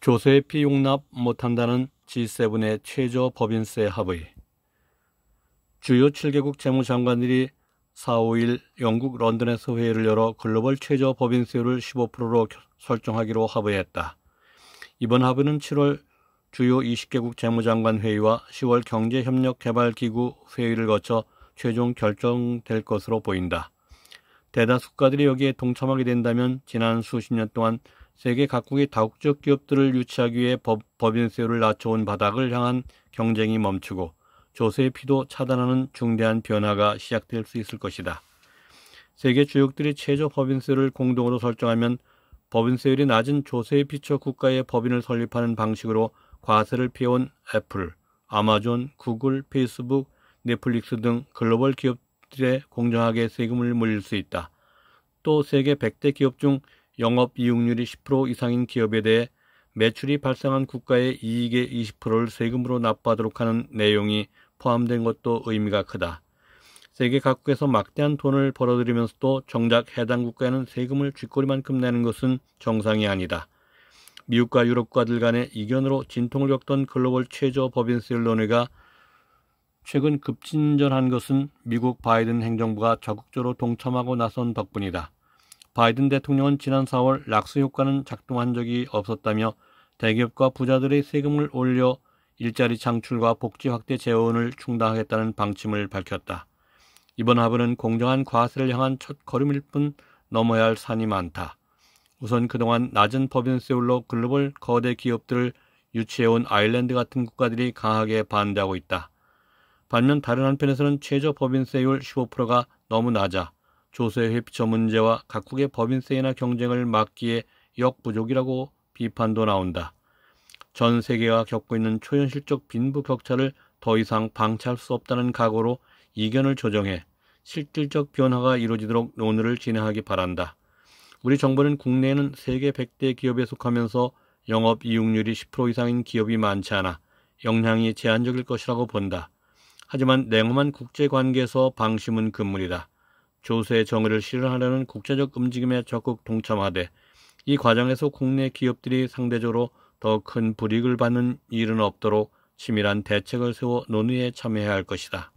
조세 피용납 못한다는 G7의 최저 법인세 합의. 주요 7개국 재무장관들이 4, 5일 영국 런던에서 회의를 열어 글로벌 최저 법인세율을 15%로 설정하기로 합의했다. 이번 합의는 7월 주요 20개국 재무장관 회의와 10월 경제협력개발기구 회의를 거쳐 최종 결정될 것으로 보인다. 대다수 국가들이 여기에 동참하게 된다면 지난 수십 년 동안 세계 각국의 다국적 기업들을 유치하기 위해 법, 법인세율을 낮춰온 바닥을 향한 경쟁이 멈추고 조세의 피도 차단하는 중대한 변화가 시작될 수 있을 것이다. 세계 주역들이 최저 법인세율을 공동으로 설정하면 법인세율이 낮은 조세의 피처 국가의 법인을 설립하는 방식으로 과세를 피해온 애플, 아마존, 구글, 페이스북, 넷플릭스 등 글로벌 기업들의 공정하게 세금을 물릴 수 있다. 또 세계 100대 기업 중 영업 이익률이 10% 이상인 기업에 대해 매출이 발생한 국가의 이익의 20%를 세금으로 납부하도록 하는 내용이 포함된 것도 의미가 크다. 세계 각국에서 막대한 돈을 벌어들이면서도 정작 해당 국가에는 세금을 쥐꼬리만큼 내는 것은 정상이 아니다. 미국과 유럽과들 간의 이견으로 진통을 겪던 글로벌 최저 법인세율 논의가 최근 급진전한 것은 미국 바이든 행정부가 적극적으로 동참하고 나선 덕분이다. 바이든 대통령은 지난 4월 락스 효과는 작동한 적이 없었다며 대기업과 부자들의 세금을 올려 일자리 창출과 복지 확대 재원을 충당하겠다는 방침을 밝혔다. 이번 합의는 공정한 과세를 향한 첫 걸음일 뿐 넘어야 할 산이 많다. 우선 그동안 낮은 법인세율로 글로벌 거대 기업들을 유치해온 아일랜드 같은 국가들이 강하게 반대하고 있다. 반면 다른 한편에서는 최저 법인세율 15%가 너무 낮아 조세회피처 문제와 각국의 법인세이나 경쟁을 막기에 역부족이라고 비판도 나온다. 전 세계가 겪고 있는 초현실적 빈부 격차를 더 이상 방치할 수 없다는 각오로 이견을 조정해 실질적 변화가 이루어지도록 논의를 진행하기 바란다. 우리 정부는 국내에는 세계 100대 기업에 속하면서 영업 이익률이 10% 이상인 기업이 많지 않아 영향이 제한적일 것이라고 본다. 하지만 냉엄한 국제 관계에서 방심은 금물이다. 조세 정의를 실현하려는 국제적 움직임에 적극 동참하되 이 과정에서 국내 기업들이 상대적으로 더 큰 불이익을 받는 일은 없도록 치밀한 대책을 세워 논의에 참여해야 할 것이다.